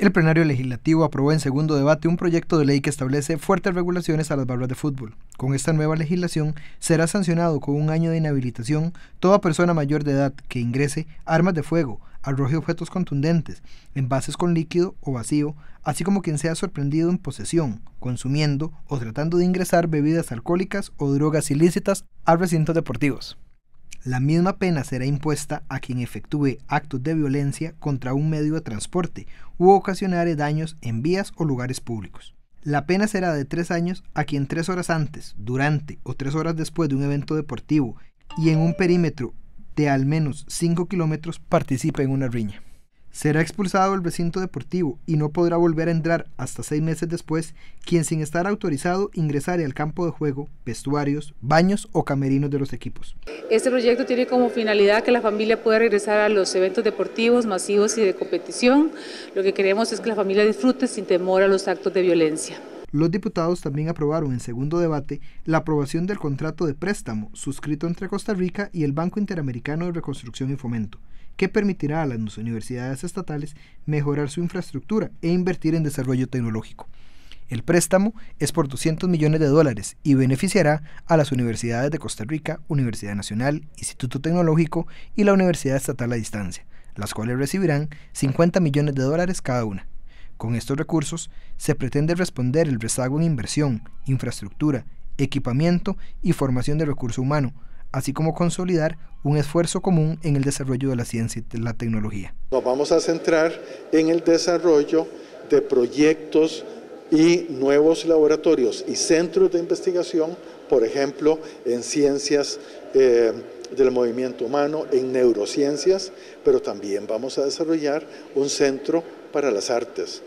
El plenario legislativo aprobó en segundo debate un proyecto de ley que establece fuertes regulaciones a las barras de fútbol. Con esta nueva legislación será sancionado con un año de inhabilitación toda persona mayor de edad que ingrese armas de fuego, arroje objetos contundentes, envases con líquido o vacío, así como quien sea sorprendido en posesión, consumiendo o tratando de ingresar bebidas alcohólicas o drogas ilícitas al recinto deportivos. La misma pena será impuesta a quien efectúe actos de violencia contra un medio de transporte u ocasionare daños en vías o lugares públicos. La pena será de tres años a quien tres horas antes, durante o tres horas después de un evento deportivo y en un perímetro de al menos 5 kilómetros participe en una riña será expulsado del recinto deportivo y no podrá volver a entrar hasta seis meses después quien sin estar autorizado ingresare al campo de juego, vestuarios, baños o camerinos de los equipos. Este proyecto tiene como finalidad que la familia pueda regresar a los eventos deportivos masivos y de competición. Lo que queremos es que la familia disfrute sin temor a los actos de violencia. Los diputados también aprobaron en segundo debate la aprobación del contrato de préstamo suscrito entre Costa Rica y el Banco Interamericano de Reconstrucción y Fomento, que permitirá a las universidades estatales mejorar su infraestructura e invertir en desarrollo tecnológico. El préstamo es por 200 millones de dólares y beneficiará a las universidades de Costa Rica, Universidad Nacional, Instituto Tecnológico y la Universidad Estatal a Distancia, las cuales recibirán 50 millones de dólares cada una. Con estos recursos se pretende responder el rezago en inversión, infraestructura, equipamiento y formación de recurso humano, así como consolidar un esfuerzo común en el desarrollo de la ciencia y de la tecnología. Nos vamos a centrar en el desarrollo de proyectos y nuevos laboratorios y centros de investigación, por ejemplo, en ciencias eh, del movimiento humano, en neurociencias, pero también vamos a desarrollar un centro para las artes.